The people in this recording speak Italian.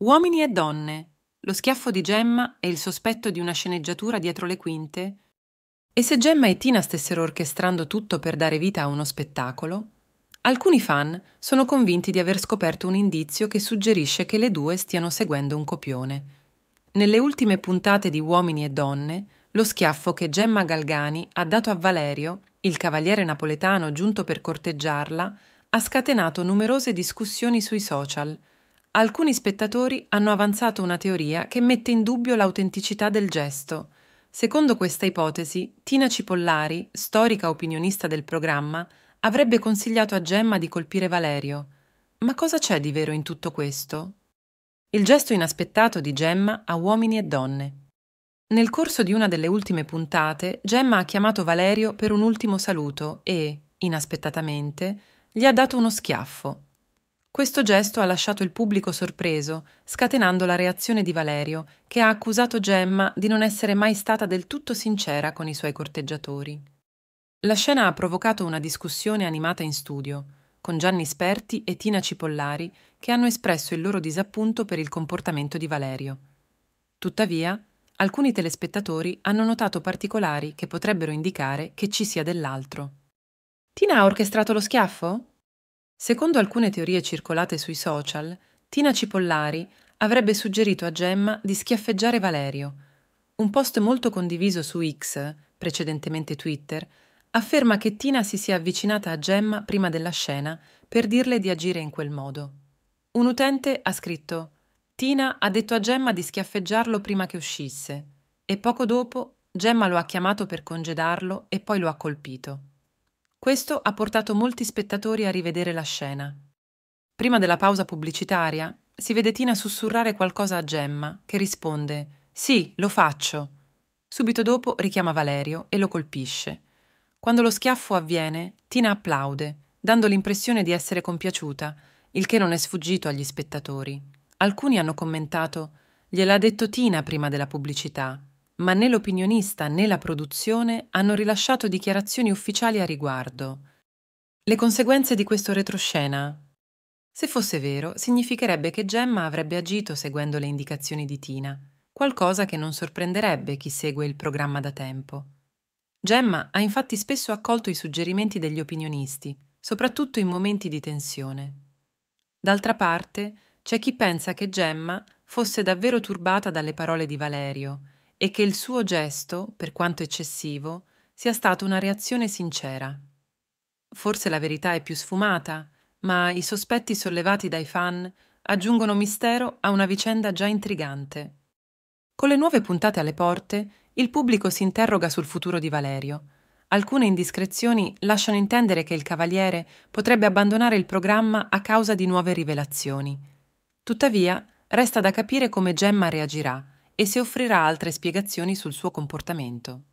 Uomini e donne, lo schiaffo di Gemma e il sospetto di una sceneggiatura dietro le quinte? E se Gemma e Tina stessero orchestrando tutto per dare vita a uno spettacolo? Alcuni fan sono convinti di aver scoperto un indizio che suggerisce che le due stiano seguendo un copione. Nelle ultime puntate di Uomini e Donne, lo schiaffo che Gemma Galgani ha dato a Valerio, il cavaliere napoletano giunto per corteggiarla, ha scatenato numerose discussioni sui social – alcuni spettatori hanno avanzato una teoria che mette in dubbio l'autenticità del gesto. Secondo questa ipotesi, Tina Cipollari, storica opinionista del programma, avrebbe consigliato a Gemma di colpire Valerio. Ma cosa c'è di vero in tutto questo? Il gesto inaspettato di Gemma a uomini e donne. Nel corso di una delle ultime puntate, Gemma ha chiamato Valerio per un ultimo saluto e, inaspettatamente, gli ha dato uno schiaffo. Questo gesto ha lasciato il pubblico sorpreso, scatenando la reazione di Valerio, che ha accusato Gemma di non essere mai stata del tutto sincera con i suoi corteggiatori. La scena ha provocato una discussione animata in studio, con Gianni Sperti e Tina Cipollari, che hanno espresso il loro disappunto per il comportamento di Valerio. Tuttavia, alcuni telespettatori hanno notato particolari che potrebbero indicare che ci sia dell'altro. Tina ha orchestrato lo schiaffo? Secondo alcune teorie circolate sui social, Tina Cipollari avrebbe suggerito a Gemma di schiaffeggiare Valerio. Un post molto condiviso su X, precedentemente Twitter, afferma che Tina si sia avvicinata a Gemma prima della scena per dirle di agire in quel modo. Un utente ha scritto Tina ha detto a Gemma di schiaffeggiarlo prima che uscisse e poco dopo Gemma lo ha chiamato per congedarlo e poi lo ha colpito. Questo ha portato molti spettatori a rivedere la scena. Prima della pausa pubblicitaria, si vede Tina sussurrare qualcosa a Gemma, che risponde Sì, lo faccio. Subito dopo richiama Valerio e lo colpisce. Quando lo schiaffo avviene, Tina applaude, dando l'impressione di essere compiaciuta, il che non è sfuggito agli spettatori. Alcuni hanno commentato Gliel'ha detto Tina prima della pubblicità ma né l'opinionista né la produzione hanno rilasciato dichiarazioni ufficiali a riguardo. Le conseguenze di questo retroscena? Se fosse vero, significherebbe che Gemma avrebbe agito seguendo le indicazioni di Tina, qualcosa che non sorprenderebbe chi segue il programma da tempo. Gemma ha infatti spesso accolto i suggerimenti degli opinionisti, soprattutto in momenti di tensione. D'altra parte, c'è chi pensa che Gemma fosse davvero turbata dalle parole di Valerio e che il suo gesto, per quanto eccessivo, sia stato una reazione sincera. Forse la verità è più sfumata, ma i sospetti sollevati dai fan aggiungono mistero a una vicenda già intrigante. Con le nuove puntate alle porte, il pubblico si interroga sul futuro di Valerio. Alcune indiscrezioni lasciano intendere che il cavaliere potrebbe abbandonare il programma a causa di nuove rivelazioni. Tuttavia, resta da capire come Gemma reagirà e se offrirà altre spiegazioni sul suo comportamento.